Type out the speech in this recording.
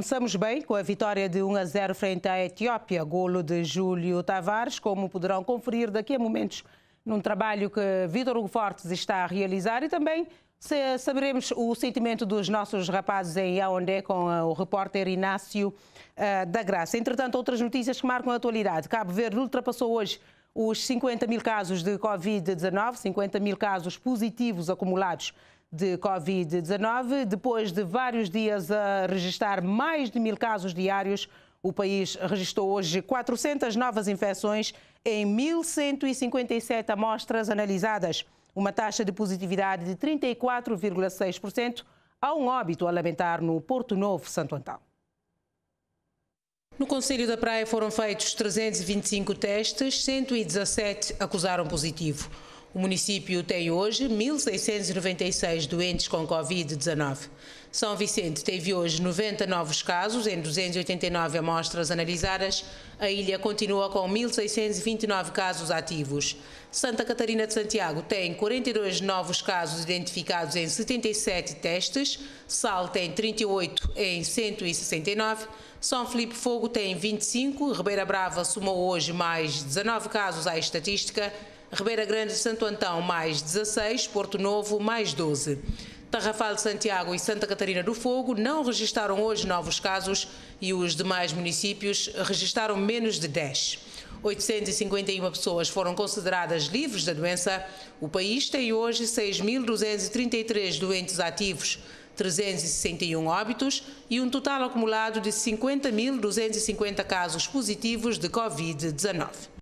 Começamos bem com a vitória de 1 a 0 frente à Etiópia, golo de Júlio Tavares, como poderão conferir daqui a momentos num trabalho que Vitor Hugo Fortes está a realizar e também saberemos o sentimento dos nossos rapazes em Yaoundé com o repórter Inácio eh, da Graça. Entretanto, outras notícias que marcam a atualidade. Cabo Verde ultrapassou hoje os 50 mil casos de Covid-19, 50 mil casos positivos acumulados de Covid-19. Depois de vários dias a registrar mais de mil casos diários, o país registrou hoje 400 novas infecções em 1.157 amostras analisadas, uma taxa de positividade de 34,6%. Há um óbito a lamentar no Porto Novo, Santo Antão. No Conselho da Praia foram feitos 325 testes, 117 acusaram positivo. O município tem hoje 1.696 doentes com Covid-19. São Vicente teve hoje 90 novos casos em 289 amostras analisadas. A ilha continua com 1.629 casos ativos. Santa Catarina de Santiago tem 42 novos casos identificados em 77 testes. Sal tem 38 em 169. São Felipe Fogo tem 25. Ribeira Brava somou hoje mais 19 casos à estatística. Ribeira Grande de Santo Antão, mais 16, Porto Novo, mais 12. Tarrafal de Santiago e Santa Catarina do Fogo não registaram hoje novos casos e os demais municípios registaram menos de 10. 851 pessoas foram consideradas livres da doença. O país tem hoje 6.233 doentes ativos, 361 óbitos e um total acumulado de 50.250 casos positivos de Covid-19.